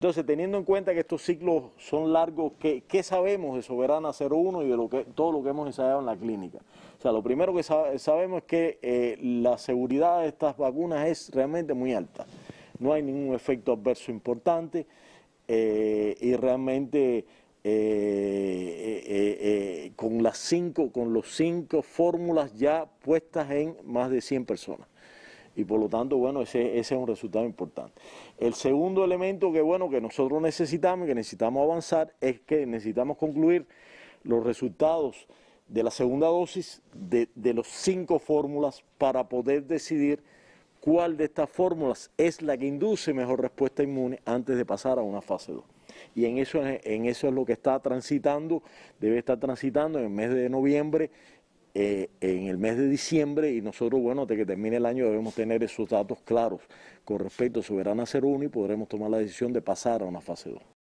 Entonces, teniendo en cuenta que estos ciclos son largos, ¿qué, sabemos de Soberana 01 y de lo todo lo que hemos ensayado en la clínica? O sea, lo primero que sabemos es que eh, la seguridad de estas vacunas es realmente muy alta. No hay ningún efecto adverso importante eh, y realmente eh, con, las cinco, con los cinco fórmulas ya puestas en más de 100 personas y por lo tanto, bueno, ese, es un resultado importante. El segundo elemento que, bueno, que nosotros necesitamos y que necesitamos avanzar es que necesitamos concluir los resultados de la segunda dosis de, de las cinco fórmulas para poder decidir cuál de estas fórmulas es la que induce mejor respuesta inmune antes de pasar a una fase 2. Y en eso, en eso es lo que está transitando, debe estar transitando en el mes de noviembre eh, en el mes de diciembre y nosotros, bueno, hasta que termine el año debemos tener esos datos claros con respecto a ser uno y podremos tomar la decisión de pasar a una fase 2.